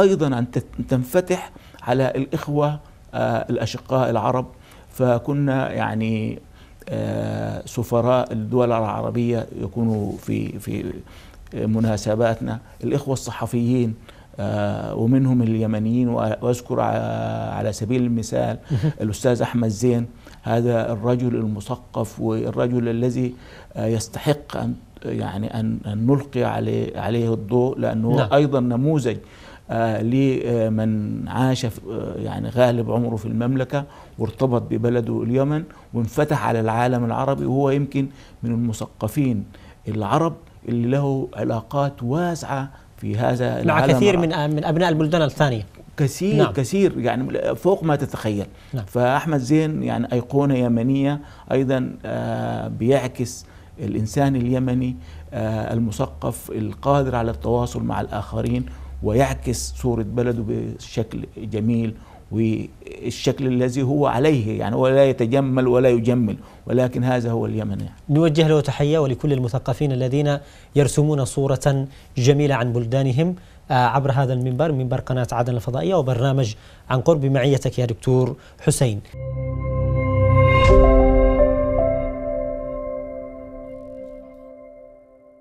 أيضا أن تنفتح على الإخوة آه، الأشقاء العرب فكنا يعني آه، سفراء الدول العربية يكونوا في في مناسباتنا الإخوة الصحفيين آه، ومنهم اليمنيين وأذكر على سبيل المثال الأستاذ أحمد زين هذا الرجل المثقف والرجل الذي يستحق أن يعني أن نلقي عليه عليه الضوء لأنه لا. نعم. أيضا نموذج آه، لمن عاش آه، يعني غالب عمره في المملكة وارتبط ببلده اليمن وانفتح على العالم العربي وهو يمكن من المثقفين العرب اللي له علاقات واسعة في هذا العالم مع كثير من آه، من أبناء البلدان الثانية كثير نعم. كثير يعني فوق ما تتخيل نعم. فأحمد زين يعني أيقونة يمنية أيضا بيعكس الإنسان اليمني المثقف القادر على التواصل مع الآخرين ويعكس صورة بلده بشكل جميل والشكل الذي هو عليه يعني ولا يتجمل ولا يجمل ولكن هذا هو اليمن يعني. نوجه له تحية ولكل المثقفين الذين يرسمون صورة جميلة عن بلدانهم آه، عبر هذا المنبر منبر قناة عدن الفضائية وبرنامج عن قرب معيتك يا دكتور حسين